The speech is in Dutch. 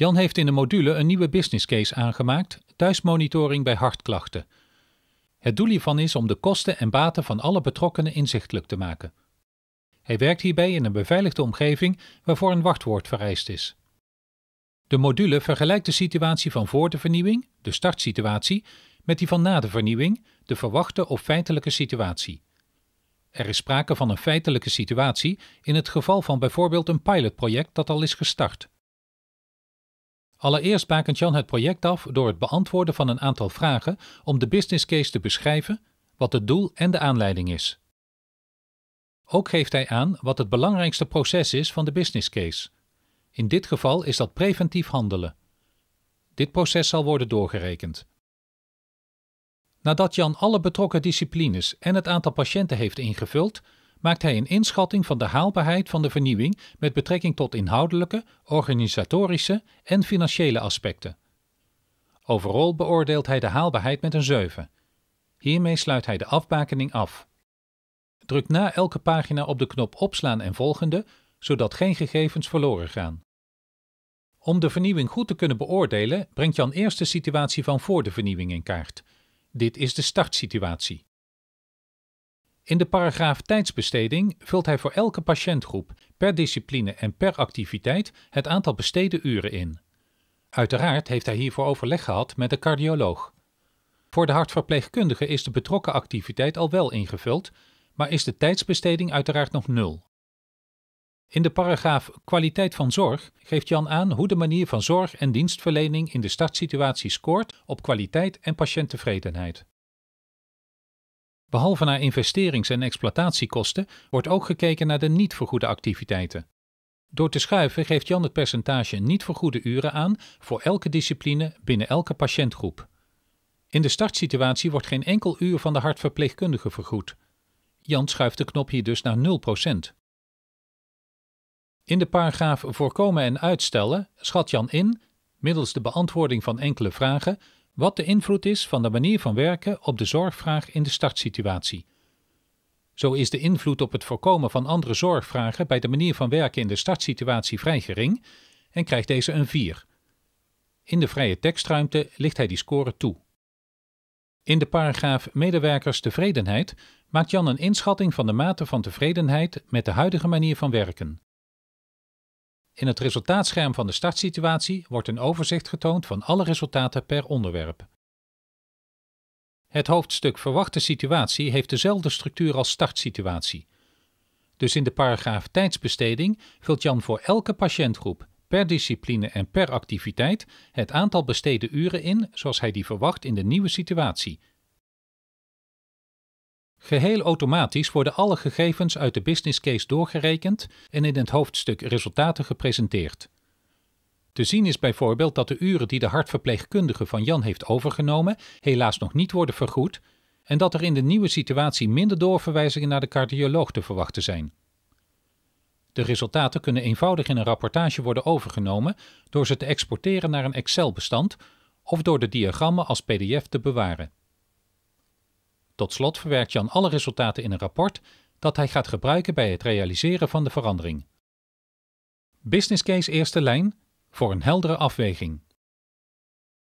Jan heeft in de module een nieuwe business case aangemaakt, thuismonitoring bij hartklachten. Het doel hiervan is om de kosten en baten van alle betrokkenen inzichtelijk te maken. Hij werkt hierbij in een beveiligde omgeving waarvoor een wachtwoord vereist is. De module vergelijkt de situatie van voor de vernieuwing, de startsituatie, met die van na de vernieuwing, de verwachte of feitelijke situatie. Er is sprake van een feitelijke situatie in het geval van bijvoorbeeld een pilotproject dat al is gestart. Allereerst bakent Jan het project af door het beantwoorden van een aantal vragen om de business case te beschrijven, wat het doel en de aanleiding is. Ook geeft hij aan wat het belangrijkste proces is van de business case. In dit geval is dat preventief handelen. Dit proces zal worden doorgerekend. Nadat Jan alle betrokken disciplines en het aantal patiënten heeft ingevuld, maakt hij een inschatting van de haalbaarheid van de vernieuwing met betrekking tot inhoudelijke, organisatorische en financiële aspecten. Overal beoordeelt hij de haalbaarheid met een 7. Hiermee sluit hij de afbakening af. Druk na elke pagina op de knop opslaan en volgende, zodat geen gegevens verloren gaan. Om de vernieuwing goed te kunnen beoordelen, brengt Jan eerst de situatie van voor de vernieuwing in kaart. Dit is de startsituatie. In de paragraaf tijdsbesteding vult hij voor elke patiëntgroep, per discipline en per activiteit het aantal besteden uren in. Uiteraard heeft hij hiervoor overleg gehad met de cardioloog. Voor de hartverpleegkundige is de betrokken activiteit al wel ingevuld, maar is de tijdsbesteding uiteraard nog nul. In de paragraaf Kwaliteit van zorg geeft Jan aan hoe de manier van zorg en dienstverlening in de startsituatie scoort op kwaliteit en patiënttevredenheid. Behalve naar investerings- en exploitatiekosten wordt ook gekeken naar de niet vergoede activiteiten. Door te schuiven geeft Jan het percentage niet vergoede uren aan voor elke discipline binnen elke patiëntgroep. In de startsituatie wordt geen enkel uur van de hartverpleegkundige vergoed. Jan schuift de knop hier dus naar 0%. In de paragraaf voorkomen en uitstellen schat Jan in, middels de beantwoording van enkele vragen, wat de invloed is van de manier van werken op de zorgvraag in de startsituatie. Zo is de invloed op het voorkomen van andere zorgvragen bij de manier van werken in de startsituatie vrij gering en krijgt deze een 4. In de vrije tekstruimte ligt hij die score toe. In de paragraaf Medewerkers tevredenheid maakt Jan een inschatting van de mate van tevredenheid met de huidige manier van werken. In het resultaatscherm van de startsituatie wordt een overzicht getoond van alle resultaten per onderwerp. Het hoofdstuk Verwachte situatie heeft dezelfde structuur als startsituatie. Dus in de paragraaf tijdsbesteding vult Jan voor elke patiëntgroep, per discipline en per activiteit het aantal besteden uren in zoals hij die verwacht in de nieuwe situatie, Geheel automatisch worden alle gegevens uit de business case doorgerekend en in het hoofdstuk resultaten gepresenteerd. Te zien is bijvoorbeeld dat de uren die de hartverpleegkundige van Jan heeft overgenomen helaas nog niet worden vergoed en dat er in de nieuwe situatie minder doorverwijzingen naar de cardioloog te verwachten zijn. De resultaten kunnen eenvoudig in een rapportage worden overgenomen door ze te exporteren naar een Excel-bestand of door de diagrammen als PDF te bewaren. Tot slot verwerkt Jan alle resultaten in een rapport dat hij gaat gebruiken bij het realiseren van de verandering. Business case eerste lijn voor een heldere afweging.